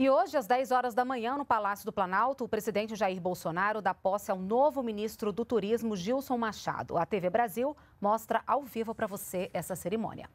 E hoje, às 10 horas da manhã, no Palácio do Planalto, o presidente Jair Bolsonaro dá posse ao novo ministro do Turismo, Gilson Machado. A TV Brasil mostra ao vivo para você essa cerimônia.